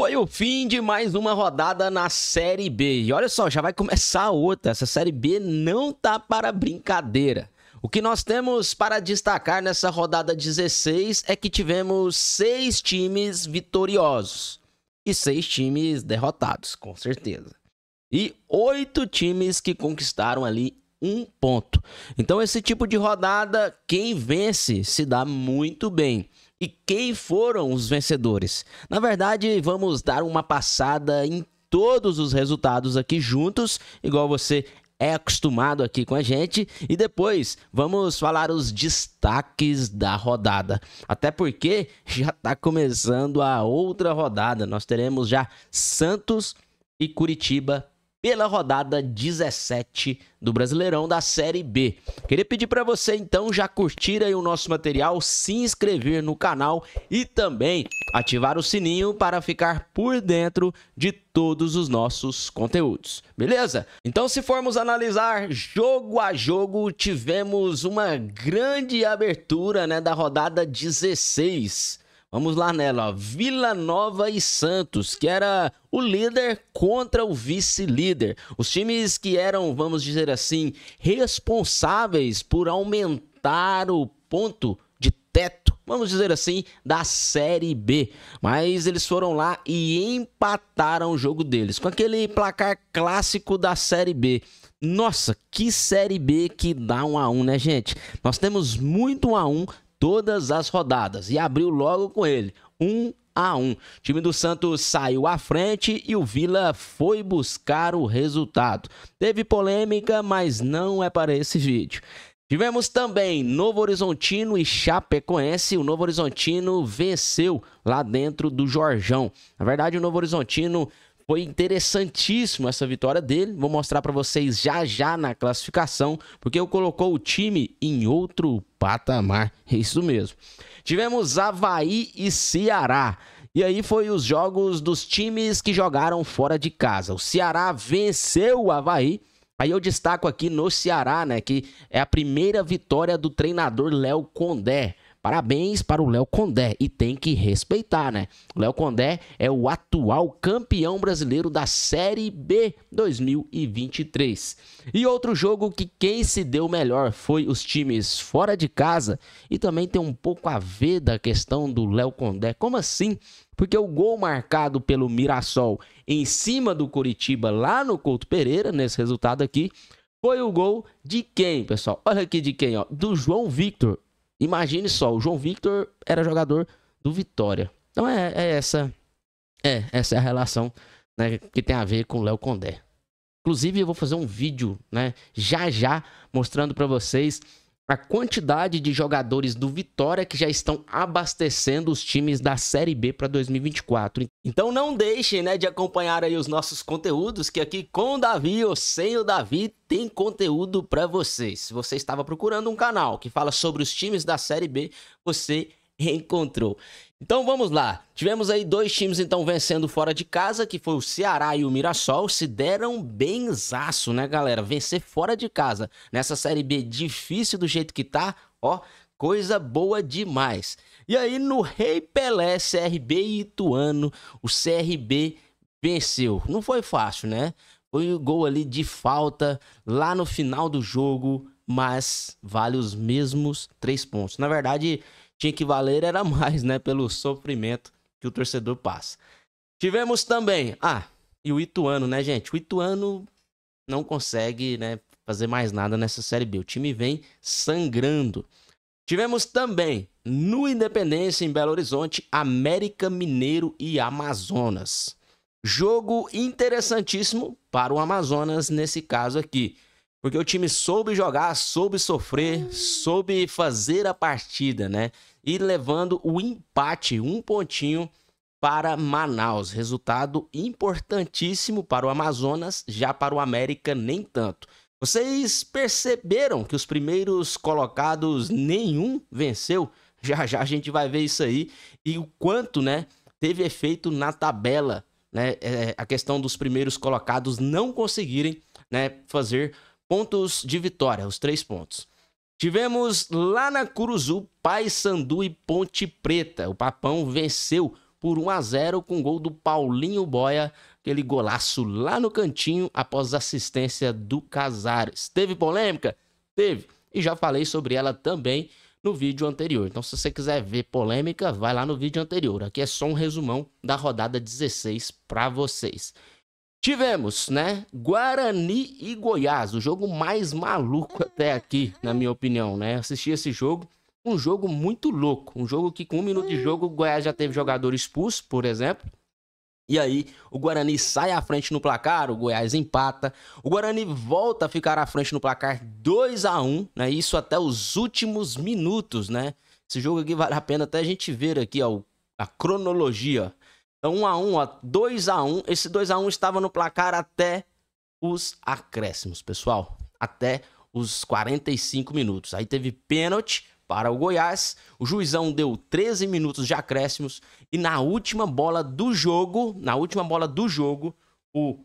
Foi o fim de mais uma rodada na Série B. E olha só, já vai começar outra. Essa Série B não tá para brincadeira. O que nós temos para destacar nessa rodada 16 é que tivemos seis times vitoriosos e seis times derrotados, com certeza. E oito times que conquistaram ali um ponto. Então, esse tipo de rodada, quem vence se dá muito bem e quem foram os vencedores. Na verdade, vamos dar uma passada em todos os resultados aqui juntos, igual você é acostumado aqui com a gente. E depois vamos falar os destaques da rodada. Até porque já está começando a outra rodada. Nós teremos já Santos e Curitiba pela rodada 17 do Brasileirão da Série B. Queria pedir para você então já curtir aí o nosso material, se inscrever no canal e também ativar o sininho para ficar por dentro de todos os nossos conteúdos. Beleza? Então se formos analisar jogo a jogo, tivemos uma grande abertura, né, da rodada 16. Vamos lá nela, ó. Vila Nova e Santos, que era o líder contra o vice-líder. Os times que eram, vamos dizer assim, responsáveis por aumentar o ponto de teto, vamos dizer assim, da Série B. Mas eles foram lá e empataram o jogo deles com aquele placar clássico da Série B. Nossa, que Série B que dá um a um, né, gente? Nós temos muito um a um, todas as rodadas e abriu logo com ele, 1 a 1. O time do Santos saiu à frente e o Vila foi buscar o resultado. Teve polêmica, mas não é para esse vídeo. Tivemos também Novo Horizontino e Chapecoense. O Novo Horizontino venceu lá dentro do Jorjão. Na verdade, o Novo Horizontino foi interessantíssimo essa vitória dele. Vou mostrar para vocês já já na classificação, porque eu colocou o time em outro patamar. É isso mesmo. Tivemos Havaí e Ceará. E aí foi os jogos dos times que jogaram fora de casa. O Ceará venceu o Havaí Aí eu destaco aqui no Ceará, né, que é a primeira vitória do treinador Léo Condé. Parabéns para o Léo Condé e tem que respeitar, né? Léo Condé é o atual campeão brasileiro da Série B 2023. E outro jogo que quem se deu melhor foi os times fora de casa e também tem um pouco a ver da questão do Léo Condé. Como assim? porque o gol marcado pelo Mirassol em cima do Coritiba lá no Couto Pereira, nesse resultado aqui, foi o gol de quem, pessoal? Olha aqui de quem, ó, do João Victor, Imagine só, o João Victor era jogador do Vitória. Então é, é essa é essa é a relação né, que tem a ver com o Léo Condé. Inclusive eu vou fazer um vídeo, né, já já mostrando para vocês a quantidade de jogadores do Vitória que já estão abastecendo os times da Série B para 2024. Então não deixem, né, de acompanhar aí os nossos conteúdos, que aqui com o Davi ou sem o Davi tem conteúdo para vocês. Se você estava procurando um canal que fala sobre os times da Série B, você reencontrou. Então vamos lá. Tivemos aí dois times então vencendo fora de casa, que foi o Ceará e o Mirassol, se deram bem zaço, né, galera? Vencer fora de casa nessa série B difícil do jeito que tá, ó, coisa boa demais. E aí no Rei Pelé, CRB e Ituano, o CRB venceu. Não foi fácil, né? Foi o gol ali de falta lá no final do jogo, mas vale os mesmos três pontos. Na verdade, tinha que valer era mais, né? Pelo sofrimento que o torcedor passa. Tivemos também. Ah, e o Ituano, né, gente? O Ituano não consegue, né, fazer mais nada nessa Série B. O time vem sangrando. Tivemos também no Independência, em Belo Horizonte, América Mineiro e Amazonas. Jogo interessantíssimo para o Amazonas nesse caso aqui. Porque o time soube jogar, soube sofrer, hum. soube fazer a partida, né? E levando o empate, um pontinho para Manaus. Resultado importantíssimo para o Amazonas, já para o América, nem tanto. Vocês perceberam que os primeiros colocados nenhum venceu? Já já a gente vai ver isso aí e o quanto, né, teve efeito na tabela, né? É, a questão dos primeiros colocados não conseguirem, né, fazer pontos de vitória, os três pontos. Tivemos lá na Curuzu, Paysandu e Ponte Preta. O Papão venceu por 1 a 0 com o gol do Paulinho Boia, aquele golaço lá no cantinho após assistência do Casares. Teve polêmica? Teve. E já falei sobre ela também no vídeo anterior. Então, se você quiser ver polêmica, vai lá no vídeo anterior. Aqui é só um resumão da rodada 16 para vocês. Tivemos, né? Guarani e Goiás, o jogo mais maluco até aqui, na minha opinião, né? Assisti esse jogo, um jogo muito louco, um jogo que com um minuto de jogo o Goiás já teve jogador expulso, por exemplo. E aí, o Guarani sai à frente no placar, o Goiás empata. O Guarani volta a ficar à frente no placar 2 a 1 né? Isso até os últimos minutos, né? Esse jogo aqui vale a pena até a gente ver aqui, ó, a cronologia. Então, 1 a 1 ó, 2 a 1 Esse 2 a 1 estava no placar até os acréscimos, pessoal. Até os 45 minutos. Aí teve pênalti para o Goiás. O juizão deu 13 minutos de acréscimos e na última bola do jogo, na última bola do jogo, o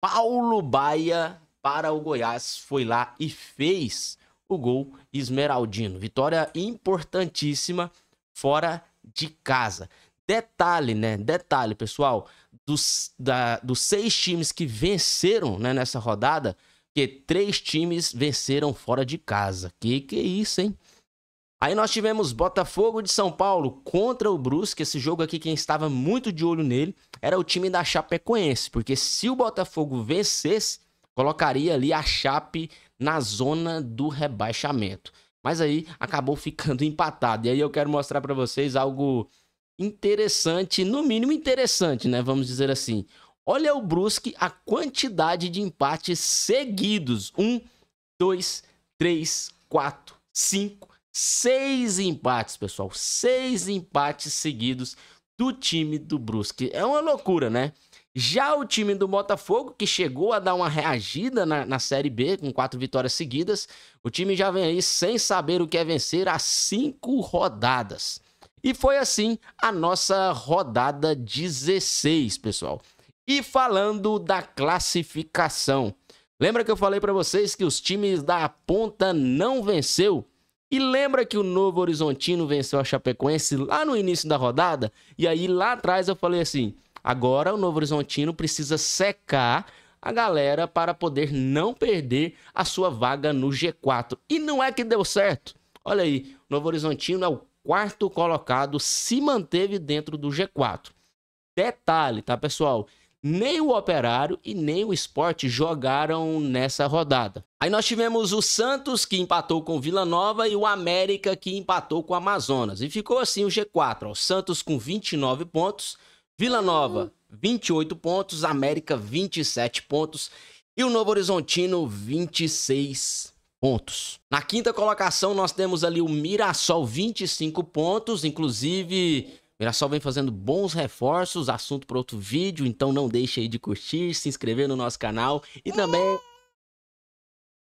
Paulo Baia para o Goiás foi lá e fez o gol esmeraldino. Vitória importantíssima fora de casa. Detalhe, né? Detalhe, pessoal. Dos, da, dos seis times que venceram né, nessa rodada, que três times venceram fora de casa. Que que é isso, hein? Aí nós tivemos Botafogo de São Paulo contra o Brusque. Esse jogo aqui, quem estava muito de olho nele era o time da Chapecoense, porque se o Botafogo vencesse, colocaria ali a Chape na zona do rebaixamento. Mas aí acabou ficando empatado. E aí eu quero mostrar para vocês algo interessante, no mínimo interessante, né? Vamos dizer assim. Olha o Brusque, a quantidade de empates seguidos. Um, dois, três, quatro, cinco, seis empates, pessoal. Seis empates seguidos do time do Brusque. É uma loucura, né? Já o time do Botafogo, que chegou a dar uma reagida na, na, Série B, com quatro vitórias seguidas, o time já vem aí sem saber o que é vencer há cinco rodadas. E foi assim a nossa rodada 16, pessoal. E falando da classificação, lembra que eu falei para vocês que os times da ponta não venceu? E lembra que o Novo Horizontino venceu a Chapecoense lá no início da rodada? E aí lá atrás eu falei assim: agora o Novo Horizontino precisa secar a galera para poder não perder a sua vaga no G4. E não é que deu certo. Olha aí, o Novo Horizontino é o quarto colocado se manteve dentro do G4. Detalhe, tá, pessoal? Nem o Operário e nem o Esporte jogaram nessa rodada. Aí nós tivemos o Santos, que empatou com Vila Nova, e o América, que empatou com o Amazonas. E ficou assim o G4. Ó, o Santos com 29 pontos, Vila Nova 28 pontos, América 27 pontos e o Novo Horizontino 26 pontos. Na quinta colocação, nós temos ali o Mirassol, 25 pontos. Inclusive, Mirassol vem fazendo bons reforços, assunto para outro vídeo. Então não deixe aí de curtir, se inscrever no nosso canal e também...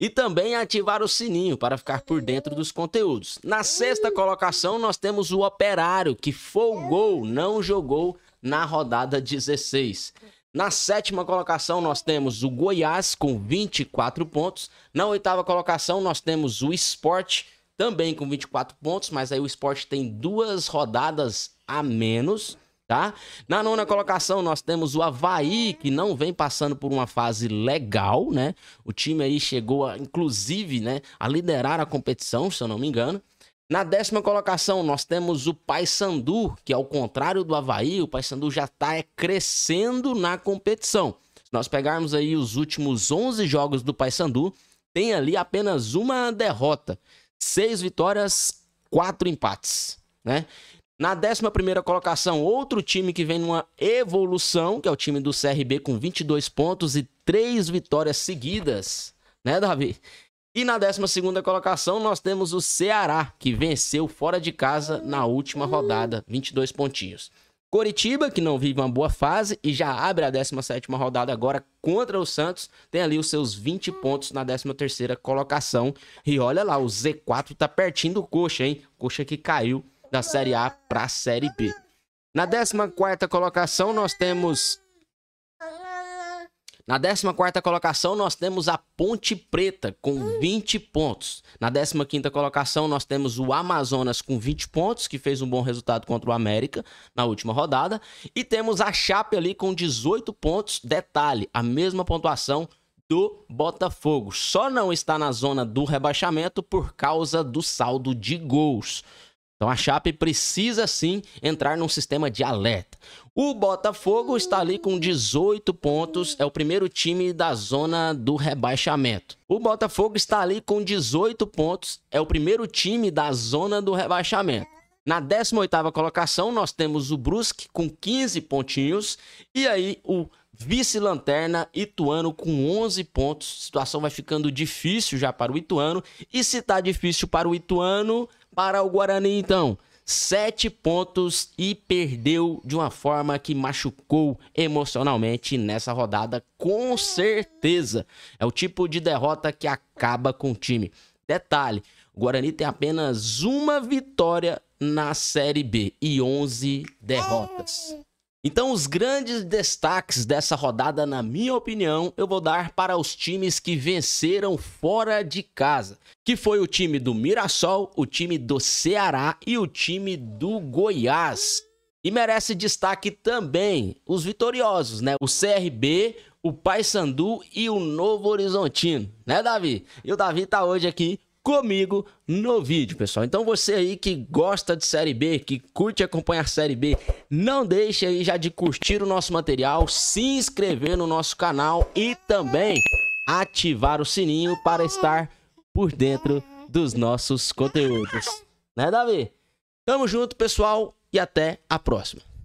E também ativar o sininho para ficar por dentro dos conteúdos. Na sexta colocação, nós temos o Operário, que folgou, não jogou na rodada 16. Na sétima colocação, nós temos o Goiás com 24 pontos. Na oitava colocação, nós temos o Sport, também com 24 pontos, mas aí o Sport tem duas rodadas a menos. Tá? Na nona colocação, nós temos o Havaí, que não vem passando por uma fase legal, né? O time aí chegou, a, inclusive, né, a liderar a competição, se eu não me engano. Na décima colocação, nós temos o Paysandu, que ao contrário do Havaí, o Paysandu já está é, crescendo na competição. Se nós pegarmos aí os últimos 11 jogos do Paysandu, tem ali apenas uma derrota. Seis vitórias, quatro empates, né? Na 11 primeira colocação, outro time que vem numa evolução, que é o time do CRB com 22 pontos e 3 vitórias seguidas, né, Davi? E na 12 colocação nós temos o Ceará, que venceu fora de casa na última rodada, 22 pontinhos. Coritiba, que não vive uma boa fase e já abre a 17 rodada agora contra o Santos, tem ali os seus 20 pontos na 13 colocação. E olha lá, o Z4 tá pertinho do Coxa, hein? Coxa que caiu da Série A pra Série B. Na 14 quarta colocação nós temos na 14ª colocação, nós temos a Ponte Preta com 20 pontos. Na 15ª colocação, nós temos o Amazonas com 20 pontos, que fez um bom resultado contra o América na última rodada. E temos a Chape ali com 18 pontos. Detalhe, a mesma pontuação do Botafogo. Só não está na zona do rebaixamento por causa do saldo de gols. Então a Chape precisa sim entrar num sistema de alerta. O Botafogo está ali com 18 pontos, é o primeiro time da zona do rebaixamento. O Botafogo está ali com 18 pontos, é o primeiro time da zona do rebaixamento. Na 18ª colocação nós temos o Brusque com 15 pontinhos e aí o Vice-lanterna, Ituano com 11 pontos. Situação vai ficando difícil já para o Ituano. E se tá difícil para o Ituano, para o Guarani então. Sete pontos e perdeu de uma forma que machucou emocionalmente nessa rodada, com certeza. É o tipo de derrota que acaba com o time. Detalhe, o Guarani tem apenas uma vitória na Série B e 11 derrotas. Então, os grandes destaques dessa rodada, na minha opinião, eu vou dar para os times que venceram fora de casa, que foi o time do Mirassol, o time do Ceará e o time do Goiás. E merece destaque também os vitoriosos, né? O CRB, o Paysandu e o Novo Horizontino, né, Davi? E o Davi tá hoje aqui comigo no vídeo, pessoal. Então você aí que gosta de Série B, que curte acompanhar Série B, não deixe aí já de curtir o nosso material, se inscrever no nosso canal e também ativar o sininho para estar por dentro dos nossos conteúdos. Né, Davi? Tamo junto, pessoal, e até a próxima.